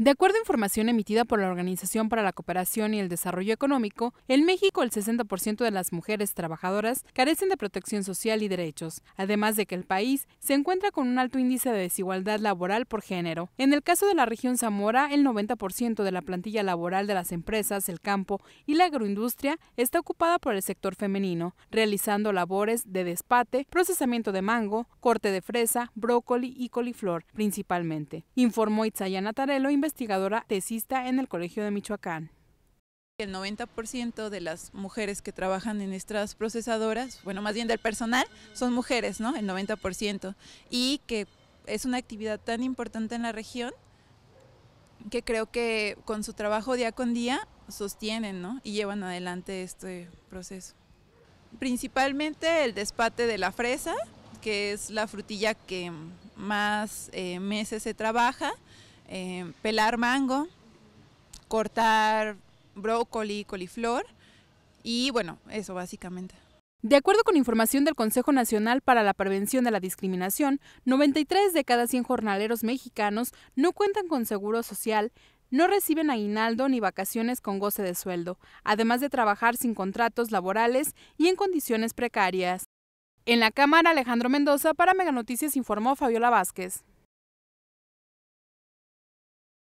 De acuerdo a información emitida por la Organización para la Cooperación y el Desarrollo Económico, en México el 60% de las mujeres trabajadoras carecen de protección social y derechos, además de que el país se encuentra con un alto índice de desigualdad laboral por género. En el caso de la región Zamora, el 90% de la plantilla laboral de las empresas, el campo y la agroindustria está ocupada por el sector femenino, realizando labores de despate, procesamiento de mango, corte de fresa, brócoli y coliflor, principalmente, informó Itzayana Tarelo, investigadora tesista en el Colegio de Michoacán. El 90% de las mujeres que trabajan en estas procesadoras, bueno, más bien del personal, son mujeres, ¿no? El 90%. Y que es una actividad tan importante en la región que creo que con su trabajo día con día sostienen ¿no? y llevan adelante este proceso. Principalmente el despate de la fresa, que es la frutilla que más eh, meses se trabaja. Eh, pelar mango, cortar brócoli, coliflor y bueno, eso básicamente. De acuerdo con información del Consejo Nacional para la Prevención de la Discriminación, 93 de cada 100 jornaleros mexicanos no cuentan con seguro social, no reciben aguinaldo ni vacaciones con goce de sueldo, además de trabajar sin contratos laborales y en condiciones precarias. En la Cámara, Alejandro Mendoza para Meganoticias informó Fabiola Vázquez.